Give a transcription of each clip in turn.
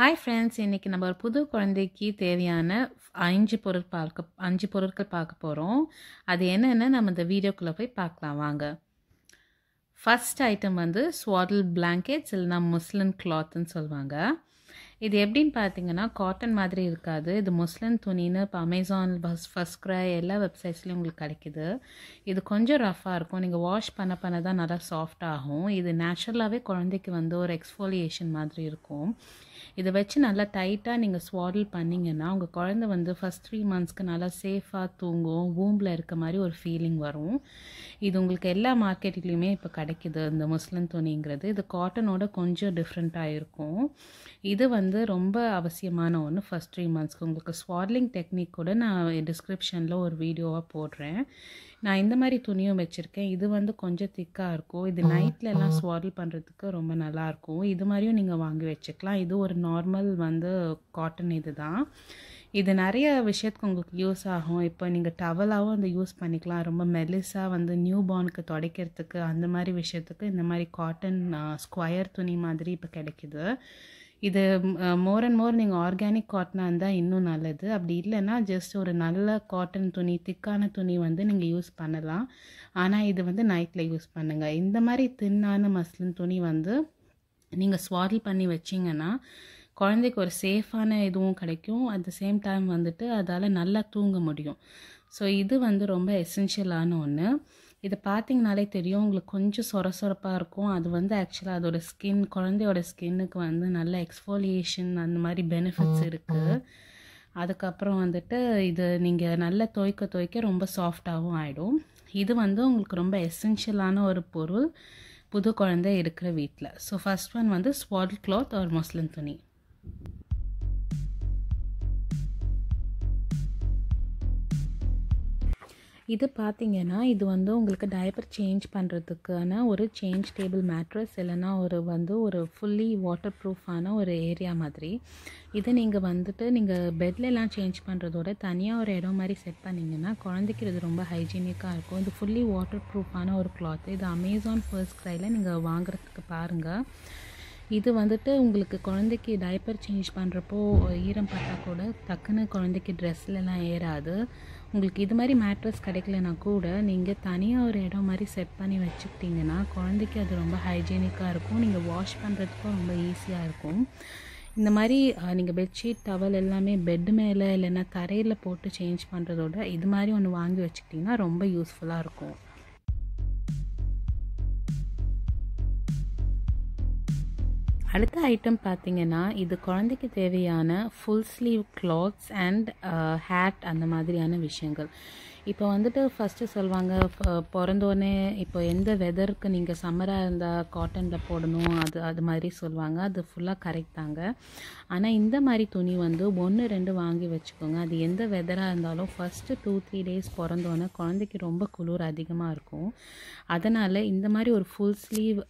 hi friends இன்றைக்கி நம்ம ஒரு புது குழந்தைக்கு தேவையான அஞ்சு பொருள் பார்க்க அஞ்சு பொருட்கள் பார்க்க போகிறோம் அது என்னென்னு நம்ம இந்த வீடியோக்குள்ளே போய் பார்க்கலாம் வாங்க ஃபஸ்ட் ஐட்டம் வந்து ஸ்வாடல் பிளாங்கெட்ஸ் இல்லைனா முஸ்லின் கிளாத்துன்னு சொல்லுவாங்க இது எப்படின்னு பார்த்தீங்கன்னா காட்டன் மாதிரி இருக்காது இது முஸ்லின் துணின்னு இப்போ அமேசான் பஸ் ஃபஸ்ட் க்ரை எல்லா வெப்சைட்ஸ்லேயும் உங்களுக்கு கிடைக்கிது இது கொஞ்சம் ரஃப்பாக இருக்கும் நீங்கள் வாஷ் பண்ண பண்ண தான் நல்லா சாஃப்ட் ஆகும் இது நேச்சுரலாகவே குழந்தைக்கு வந்து ஒரு எக்ஸ்ஃபோலியேஷன் மாதிரி இருக்கும் இதை வச்சு நல்லா டைட்டாக நீங்கள் ஸ்வாடில் பண்ணிங்கன்னா உங்கள் குழந்த வந்து ஃபஸ்ட் த்ரீ மந்த்ஸ்க்கு நல்லா சேஃபாக தூங்கும் வூம்பில் இருக்க மாதிரி ஒரு ஃபீலிங் வரும் இது உங்களுக்கு எல்லா மார்க்கெட்லேயுமே இப்போ கிடைக்கிது இந்த முஸ்லின் துணிங்கிறது இது காட்டனோட கொஞ்சம் டிஃப்ரெண்ட்டாக இருக்கும் இது வந்து வந்து ரொம்ப அவசியமான ஒன்று ஃபஸ்ட் த்ரீ மந்த்ஸ்க்கு உங்களுக்கு ஸ்வாட்லிங் டெக்னிக் கூட நான் டிஸ்கிரிப்ஷனில் ஒரு வீடியோவாக போடுறேன் நான் இந்த மாதிரி துணியும் வச்சுருக்கேன் இது வந்து கொஞ்சம் திக்காக இருக்கும் இது நைட்டில் எல்லாம் பண்ணுறதுக்கு ரொம்ப நல்லாயிருக்கும் இது மாதிரியும் நீங்கள் வாங்கி வச்சுக்கலாம் இது ஒரு நார்மல் வந்து காட்டன் இது தான் இது நிறைய விஷயத்துக்கு உங்களுக்கு யூஸ் ஆகும் இப்போ நீங்கள் டவலாகவும் அந்த யூஸ் பண்ணிக்கலாம் ரொம்ப மெலிசாக வந்து நியூ பார்னுக்கு துடைக்கிறதுக்கு அந்த மாதிரி விஷயத்துக்கு இந்த மாதிரி காட்டன் ஸ்கொயர் துணி மாதிரி இப்போ கிடைக்கிது இது மோர் அண்ட் மோர் நீங்கள் ஆர்கானிக் காட்டனாக இருந்தால் இன்னும் நல்லது அப்படி இல்லைன்னா ஜஸ்ட் ஒரு நல்ல காட்டன் துணி திக்கான துணி வந்து நீங்கள் யூஸ் பண்ணலாம் ஆனால் இது வந்து நைட்டில் யூஸ் பண்ணுங்கள் இந்த மாதிரி தின்னான மஸ்லின் துணி வந்து நீங்கள் ஸ்வாடில் பண்ணி வச்சிங்கன்னா குழந்தைக்கு ஒரு சேஃபான இதுவும் கிடைக்கும் அட் த சேம் டைம் வந்துட்டு அதால் நல்லா தூங்க முடியும் ஸோ இது வந்து ரொம்ப எசென்ஷியலான ஒன்று இதை பார்த்தீங்கனாலே தெரியும் உங்களுக்கு கொஞ்சம் சொர சொரப்பாக இருக்கும் அது வந்து ஆக்சுவலாக அதோட ஸ்கின் குழந்தையோட ஸ்கின்னுக்கு வந்து நல்ல எக்ஸ்ஃபோலியேஷன் அந்த மாதிரி பெனிஃபிட்ஸ் இருக்குது அதுக்கப்புறம் வந்துட்டு இது நீங்கள் நல்லா துவைக்க துவைக்க ரொம்ப சாஃப்டாகவும் ஆகிடும் இது வந்து உங்களுக்கு ரொம்ப எசென்ஷியலான ஒரு பொருள் புது குழந்தை இருக்கிற வீட்டில் ஸோ ஃபஸ்ட் ஒன் வந்து ஸ்வால் கிளாத் ஒரு மொஸ்லின் துணி இது பார்த்திங்கன்னா இது வந்து உங்களுக்கு டயப்பர் சேஞ்ச் பண்ணுறதுக்கான ஒரு சேஞ்ச் டேபிள் மேட்ரஸ் இல்லைனா ஒரு வந்து ஒரு ஃபுல்லி வாட்டர் ப்ரூஃபான ஒரு ஏரியா மாதிரி இதை நீங்கள் வந்துட்டு நீங்கள் பெட்லெலாம் சேஞ்ச் பண்ணுறதோட தனியாக ஒரு இடம் மாதிரி செட் பண்ணிங்கன்னா குழந்தைக்கு இது ரொம்ப ஹைஜீனிக்காக இருக்கும் இது ஃபுல்லி வாட்டர் ப்ரூஃபான ஒரு கிளாத் இது அமேசான் ஃபர்ஸ்ட் க்ரையில் நீங்கள் வாங்குறதுக்கு பாருங்கள் இது வந்துட்டு உங்களுக்கு குழந்தைக்கு டைப்பர் சேஞ்ச் பண்ணுறப்போ ஈரம் பட்டா கூட டக்குன்னு குழந்தைக்கு ட்ரெஸ்லலாம் ஏறாது உங்களுக்கு இது மாதிரி மேட்ரஸ் கிடைக்கலனா கூட நீங்கள் தனியாக ஒரு இடம் மாதிரி செட் பண்ணி வச்சுக்கிட்டிங்கன்னா குழந்தைக்கு அது ரொம்ப ஹைஜீனிக்காக இருக்கும் நீங்கள் வாஷ் பண்ணுறதுக்கும் ரொம்ப ஈஸியாக இருக்கும் இந்த மாதிரி நீங்கள் பெட்ஷீட் டவல் எல்லாமே பெட்டு மேலே இல்லைன்னா தரையில் போட்டு சேஞ்ச் பண்ணுறதோட இது மாதிரி ஒன்று வாங்கி வச்சுக்கிட்டிங்கன்னா ரொம்ப யூஸ்ஃபுல்லாக இருக்கும் அடுத்த ஐட்டம் பார்த்தீங்கன்னா இது குழந்தைக்கு தேவையான full sleeve clothes and hat அந்த மாதிரியான விஷயங்கள் இப்போ வந்துட்டு ஃபஸ்ட்டு சொல்லுவாங்க பிறந்தோடனே இப்போ எந்த வெதருக்கு நீங்கள் சம்மராக இருந்தால் காட்டனில் போடணும் அது அது மாதிரி சொல்லுவாங்க அது ஃபுல்லாக கரெக்ட் தாங்க ஆனால் இந்த மாதிரி துணி வந்து ஒன்று ரெண்டு வாங்கி வச்சுக்கோங்க அது எந்த வெதராக இருந்தாலும் ஃபஸ்ட்டு டூ த்ரீ டேஸ் பிறந்தோடனே குழந்தைக்கு ரொம்ப குளிர் அதிகமாக இருக்கும் அதனால் இந்த மாதிரி ஒரு ஃபுல் ஸ்லீவ்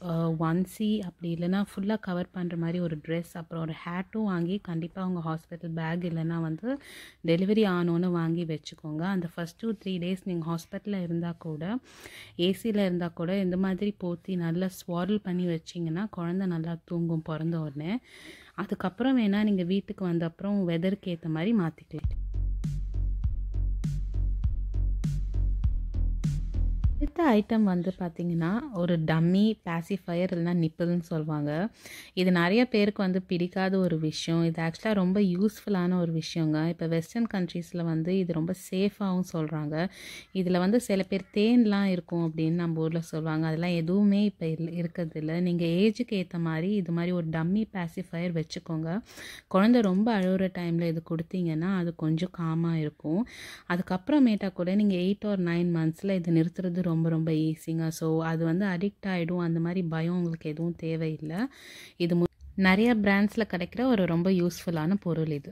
ஒன்சி அப்படி இல்லைன்னா ஃபுல்லாக கவர் வியர் பண்ணுற மாதிரி ஒரு ட்ரெஸ் அப்புறம் ஒரு ஹேட்டும் வாங்கி கண்டிப்பாக அவங்க ஹாஸ்பிட்டல் பேக் இல்லைன்னா வந்து டெலிவரி ஆனோன்னு வாங்கி வச்சுக்கோங்க அந்த ஃபஸ்ட் டூ த்ரீ டேஸ் நீங்கள் ஹாஸ்பிட்டலில் இருந்தால் கூட ஏசியில் இருந்தால் கூட இந்த மாதிரி போத்தி நல்லா ஸ்வாரல் பண்ணி வச்சிங்கன்னா குழந்த நல்லா தூங்கும் பிறந்த உடனே அதுக்கப்புறம் வேணால் நீங்கள் வீட்டுக்கு வந்த அப்புறம் வெதருக்கு ஏற்ற மாதிரி மாற்றிக்கலாம் ஐட்டம் வந்து பார்த்திங்கன்னா ஒரு டம்மி பேசிஃபயர் இல்லைனா நிப்பிள்னு சொல்லுவாங்க இது நிறைய பேருக்கு வந்து பிடிக்காத ஒரு விஷயம் இது ஆக்சுவலாக ரொம்ப யூஸ்ஃபுல்லான ஒரு விஷயங்க இப்போ வெஸ்டர்ன் கண்ட்ரீஸில் வந்து இது ரொம்ப சேஃபாகவும் சொல்கிறாங்க இதில் வந்து சில பேர் தேன்லாம் இருக்கும் அப்படின்னு நம்ம ஊரில் சொல்லுவாங்க அதெல்லாம் எதுவுமே இப்போ இருக்கிறதில்ல நீங்கள் ஏஜுக்கு ஏற்ற மாதிரி இது மாதிரி ஒரு டம்மி பேசிஃபயர் வச்சுக்கோங்க குழந்த ரொம்ப அழுகிற டைமில் இது கொடுத்தீங்கன்னா அது கொஞ்சம் காமாக இருக்கும் அதுக்கப்புறமேட்டா கூட நீங்கள் எயிட் ஆர் நைன் மந்த்ஸில் இது நிறுத்துறது ரொம்ப ரொம்ப ஈஸிங்க ஸோ அது வந்து அடிக்ட் ஆகிடும் அந்த மாதிரி பயம் உங்களுக்கு எதுவும் தேவையில்லை இது நிறைய பிராண்ட்ஸில் கிடைக்கிற ஒரு ரொம்ப யூஸ்ஃபுல்லான பொருள் இது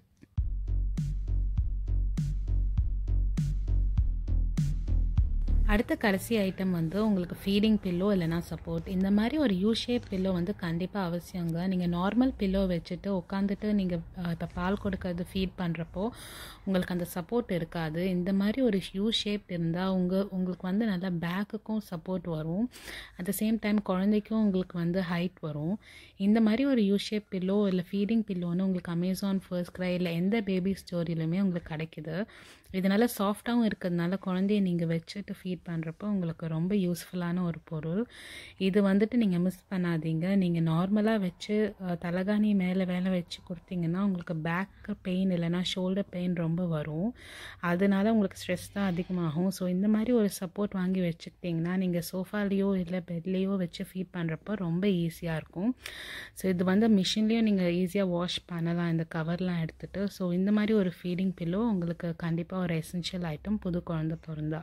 அடுத்த கடைசி ஐட்டம் வந்து உங்களுக்கு ஃபீடிங் பில்லோ இல்லைனா சப்போர்ட் இந்த மாதிரி ஒரு யூ ஷேப் பில்லோ வந்து கண்டிப்பாக அவசியங்க நீங்கள் நார்மல் பில்லோ வச்சுட்டு உட்காந்துட்டு நீங்கள் இப்போ பால் கொடுக்கறது ஃபீட் பண்ணுறப்போ உங்களுக்கு அந்த சப்போர்ட் இருக்காது இந்த மாதிரி ஒரு யூ ஷேப் இருந்தால் உங்கள் உங்களுக்கு வந்து நல்லா பேக்குக்கும் சப்போர்ட் வரும் அட் த சேம் டைம் குழந்தைக்கும் உங்களுக்கு வந்து ஹைட் வரும் இந்த மாதிரி ஒரு யூ ஷேப் பில்லோ இல்லை ஃபீடிங் பில்லோன்னு உங்களுக்கு அமேசான் ஃபர்ஸ்ட் க்ரை இல்லை எந்த பேபி ஸ்டோரியிலுமே உங்களுக்கு கிடைக்குது இதனால் சாஃப்டாகவும் இருக்கிறதுனால குழந்தைய நீங்கள் வச்சுட்டு ஃபீட் பண்ணுறப்போ உங்களுக்கு ரொம்ப யூஸ்ஃபுல்லான ஒரு பொருள் இது வந்துட்டு நீங்கள் மிஸ் பண்ணாதீங்க நீங்கள் நார்மலாக வச்சு தலகாணி மேலே வேலை வச்சு கொடுத்தீங்கன்னா உங்களுக்கு பேக் பெயின் இல்லைனா ஷோல்டர் பெயின் ரொம்ப வரும் அதனால உங்களுக்கு ஸ்ட்ரெஸ் தான் அதிகமாகும் ஸோ இந்த மாதிரி ஒரு சப்போர்ட் வாங்கி வச்சுக்கிட்டிங்கன்னா நீங்கள் சோஃபாலேயோ இல்லை பெட்லேயோ வச்சு ஃபீட் பண்ணுறப்போ ரொம்ப ஈஸியாக இருக்கும் ஸோ இது வந்து மிஷின்லேயும் நீங்கள் ஈஸியாக வாஷ் பண்ணலாம் இந்த கவர்லாம் எடுத்துகிட்டு ஸோ இந்த மாதிரி ஒரு ஃபீடிங் பில்லோ உங்களுக்கு கண்டிப்பாக ஒரு எசென்ஷியல் ஐட்டம் புது குழந்த பிறந்தா